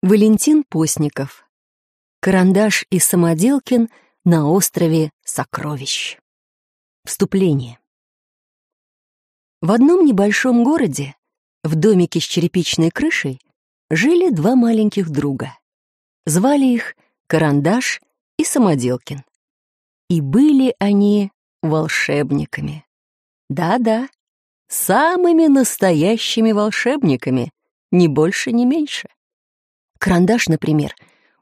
Валентин Постников. Карандаш и Самоделкин на острове Сокровищ. Вступление. В одном небольшом городе, в домике с черепичной крышей, жили два маленьких друга. Звали их Карандаш и Самоделкин. И были они волшебниками. Да-да, самыми настоящими волшебниками, ни больше, ни меньше. Карандаш, например,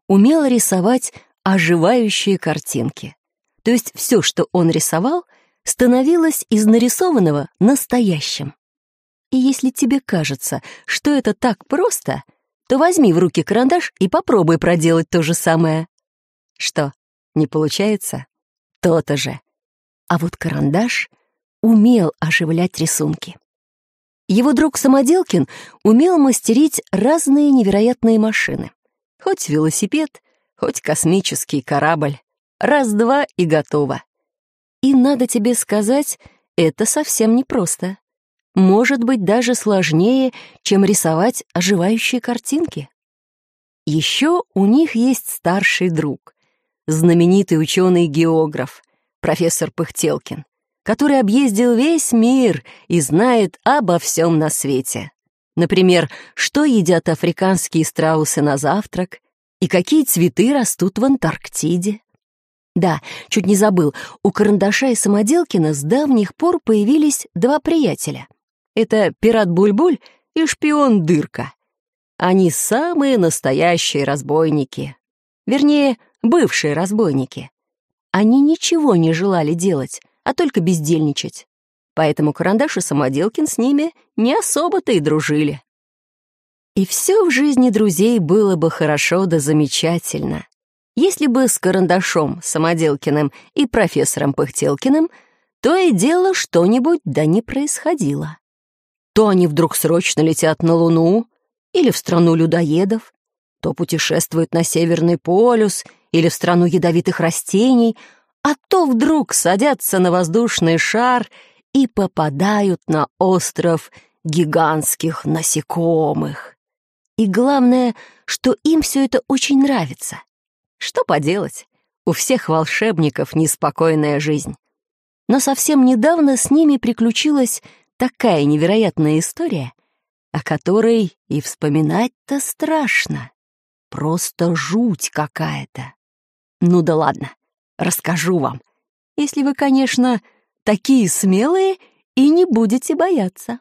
умел рисовать оживающие картинки. То есть все, что он рисовал, становилось из нарисованного настоящим. И если тебе кажется, что это так просто, то возьми в руки карандаш и попробуй проделать то же самое. Что, не получается? То-то же. А вот карандаш умел оживлять рисунки. Его друг Самоделкин умел мастерить разные невероятные машины. Хоть велосипед, хоть космический корабль. Раз-два и готово. И надо тебе сказать, это совсем непросто. Может быть, даже сложнее, чем рисовать оживающие картинки. Еще у них есть старший друг, знаменитый ученый-географ, профессор Пыхтелкин который объездил весь мир и знает обо всем на свете. Например, что едят африканские страусы на завтрак и какие цветы растут в Антарктиде. Да, чуть не забыл, у Карандаша и Самоделкина с давних пор появились два приятеля. Это пират Бульбуль и шпион Дырка. Они самые настоящие разбойники. Вернее, бывшие разбойники. Они ничего не желали делать, а только бездельничать. Поэтому Карандаш и Самоделкин с ними не особо-то и дружили. И все в жизни друзей было бы хорошо да замечательно. Если бы с Карандашом, Самоделкиным и профессором Пыхтелкиным то и дело что-нибудь да не происходило. То они вдруг срочно летят на Луну или в страну людоедов, то путешествуют на Северный полюс или в страну ядовитых растений — а то вдруг садятся на воздушный шар и попадают на остров гигантских насекомых. И главное, что им все это очень нравится. Что поделать, у всех волшебников неспокойная жизнь. Но совсем недавно с ними приключилась такая невероятная история, о которой и вспоминать-то страшно. Просто жуть какая-то. Ну да ладно, расскажу вам. Если вы, конечно, такие смелые и не будете бояться.